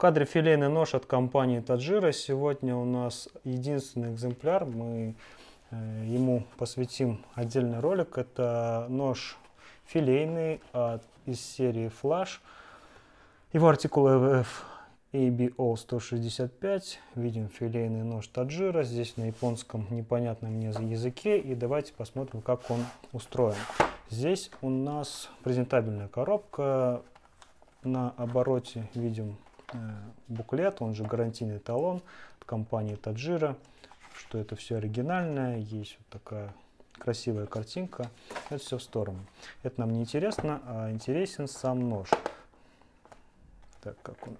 кадре филейный нож от компании Таджира. Сегодня у нас единственный экземпляр. Мы э, ему посвятим отдельный ролик. Это нож филейный от, из серии Flash. Его артикул FF ABO 165. Видим филейный нож Таджира. Здесь на японском непонятном мне языке. И давайте посмотрим, как он устроен. Здесь у нас презентабельная коробка. На обороте видим Э, буклет, он же гарантийный талон от компании Таджира, что это все оригинальное, есть вот такая красивая картинка, это все в сторону. Это нам не интересно, а интересен сам нож. Так, как он,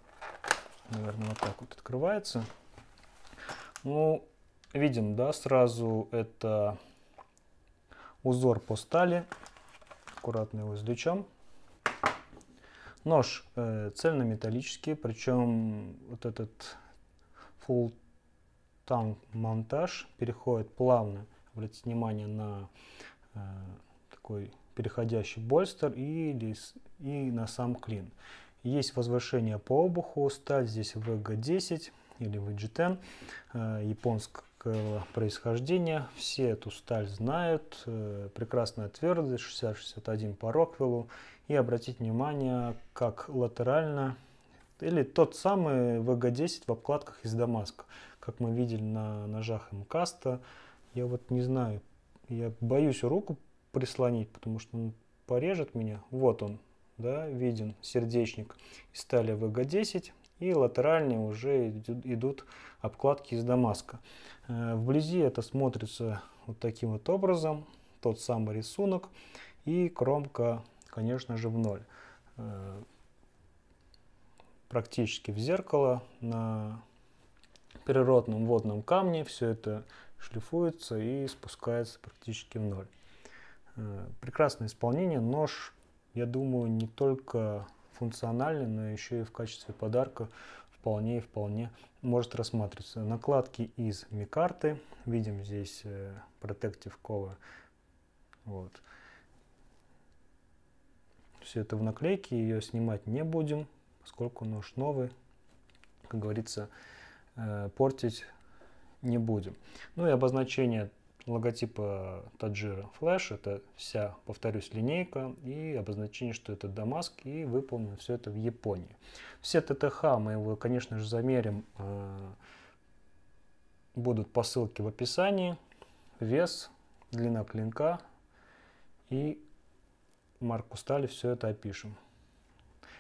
наверное, вот так вот открывается. Ну, видим, да, сразу это узор по стали. Аккуратно его извлечем. Нож э, цельнометаллический, причем вот этот full tank монтаж переходит плавно. Обратите внимание на э, такой переходящий больстер и, лис, и на сам клин. Есть возвышение по обуху, сталь здесь VG10 или VG10, э, японск, греческого происхождения. Все эту сталь знают. Э, прекрасная твердость, 60-61 по Роквеллу. И обратить внимание, как латерально, или тот самый ВГ-10 в обкладках из Дамаска, как мы видели на ножах МКаста. Я вот не знаю, я боюсь руку прислонить, потому что он порежет меня. Вот он, да, виден сердечник из стали ВГ-10 и латеральнее уже идут обкладки из Дамаска. Э, вблизи это смотрится вот таким вот образом, тот самый рисунок и кромка, конечно же, в ноль. Э, практически в зеркало на природном водном камне все это шлифуется и спускается практически в ноль. Э, прекрасное исполнение. Нож, я думаю, не только функционально, но еще и в качестве подарка вполне и вполне может рассматриваться. Накладки из микарты. Видим здесь Protective э, Cover. Вот. Все это в наклейке, ее снимать не будем, поскольку нож новый, как говорится, э, портить не будем. Ну и обозначение логотипа Таджира Flash. Это вся, повторюсь, линейка и обозначение, что это Дамаск, и выполнено все это в Японии. Все ТТХ мы его, конечно же, замерим, э, будут по ссылке в описании. Вес, длина клинка и марку стали, все это опишем.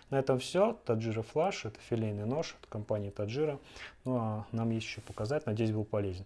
На этом все. Таджира Флаш, это филейный нож от компании Таджира. Ну а нам есть еще показать. Надеюсь, был полезен.